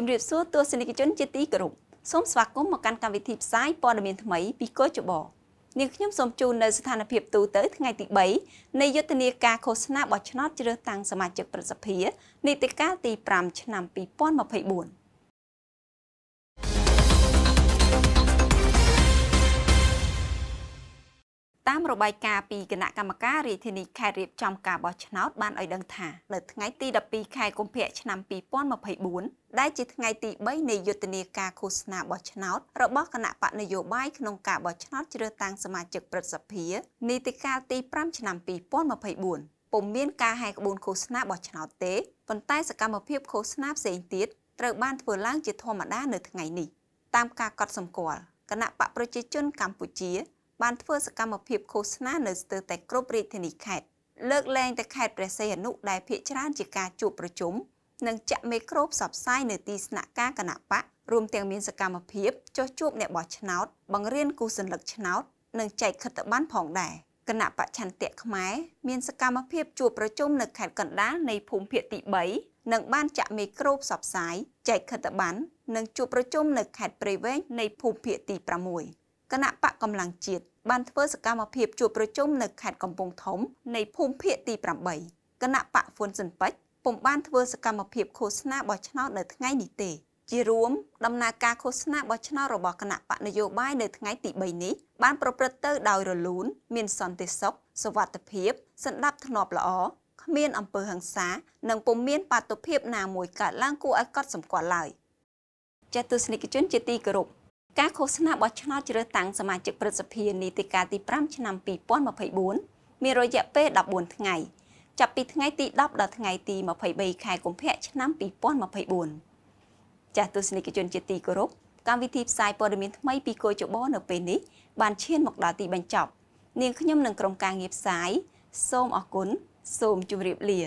ជំរាបសួរទស្សនិកជនជាទីគោរពសូមស្វាគមន៍មកកាន់កម្មវិធីផ្សាយព័ត៌មានថ្មីពីកោចបនាងខ្ញុំសូមជូននៅស្ថានភាពទូទៅថ្ងៃទី3នៃយុទ្ធនាការឃោសនាបោះឆ្នោតជ្រើសតាំងសមាជិកប្រសិទ្ធិនីតិកាលទី5ឆ្នាំ2024តាមរបាយការណ៍ពីគណៈកម្មការរាជធានីខេត្តរៀបចំការបោះឆ្នោតបានឲ្យដឹងថានៅថ្ងៃទី12ខែកុម្ភៈឆ្នាំ2024ដែលជាថ្ងៃទី3នៃយុទ្ធនាការឃោសនាបោះឆ្នោតរបស់គណៈបកនយោបាយក្នុងការបោះឆ្នោតជ្រើសតាំងសមាជិកព្រឹទ្ធសភានីតិកាលទី5ឆ្នាំ2024ពុំមានការហែក្បួនឃោសនាបោះឆ្នោតទេប៉ុន្តែ សកម្មភាពឃោសនាផ្សេងទៀតត្រូវបានធ្វើឡើងជាធម្មតានៅថ្ងៃនេះតាមការកត់សម្គាល់គណៈបកប្រជាជន កម្ពុជាបានធ្វើសកម្មភាពឃោសនានៅស្ទើរតែគ្រប់រាជធានីខេត្តលើកលែងតែខេត្តព្រះសីហនុដែលភាគច្រើនជាការជួបប្រជុំនិងចាក់មេក្រូផ្សព្វផ្សាយនៅទីស្នាក់ការគណៈបករួមទាំងមានសកម្មភាពចុះជួបអ្នកបោះឆ្នោតបង្រៀនគូសញ្ញកឆ្នោតនិងចែកខិត្តប័ណ្ណផងដែរគណៈបច្ឆន្ទៈខ្មែរមានសកម្មភាពជួបប្រជុំនៅខេត្តកណ្ដាលនៃភូមិភាគទី3និងបានចាក់មេក្រូផ្សព្វផ្សាយចែកខិត្តប័ណ្ណនិងជួបប្រជុំនៅខេត្តព្រៃវែងនៃភូមិភាគទី6គណៈបកកម្លាំងជាតិបានធ្វើសកម្មភាពជួបប្រជុំនៅខេត្តកំពង់ធំនៃភូមិភាគទី8គណៈបកហ៊ុនស៊ិនពេជ្រពុំបានធ្វើសកម្មភាពឃោសនាបោះឆ្នោតនៅថ្ងៃនេះទេជារួមដំណើរការឃោសនាបោះឆ្នោតរបស់គណៈបកនយោបាយនៅថ្ងៃទី3នេះបានប្រព្រឹត្តទៅដោយរលូន មានសន្តិសុខសวัสดิភាពសន្តិភាពល្អគ្មានអំពើហិង្សា និងពុំមានបាតុភិបណាមួយកើតឡើងគួរឲ្យកត់សម្គាល់ឡើយចាទស្សនិកជនជាទីគោរពការឃោសនាបោះឆ្នោតជ្រើសតាំងសមាជិកព្រឹទ្ធសភានីតិកាលទី5ឆ្នាំ2024មានរយៈពេល14ថ្ងៃចាប់ពីថ្ងៃទី10ដល់ថ្ងៃទី23ខែកុម្ភៈឆ្នាំ2024ចាស់ទស្សនិកជនជាទីគោរពកម្មវិធីផ្សាយព័ត៌មានថ្មីពីគោចបនៅពេលនេះបានឈានមកដល់ទីបញ្ចប់ នាងខ្ញុំនិងក្រុមការងារផ្សាយសូមអរគុណសូមជម្រាបលា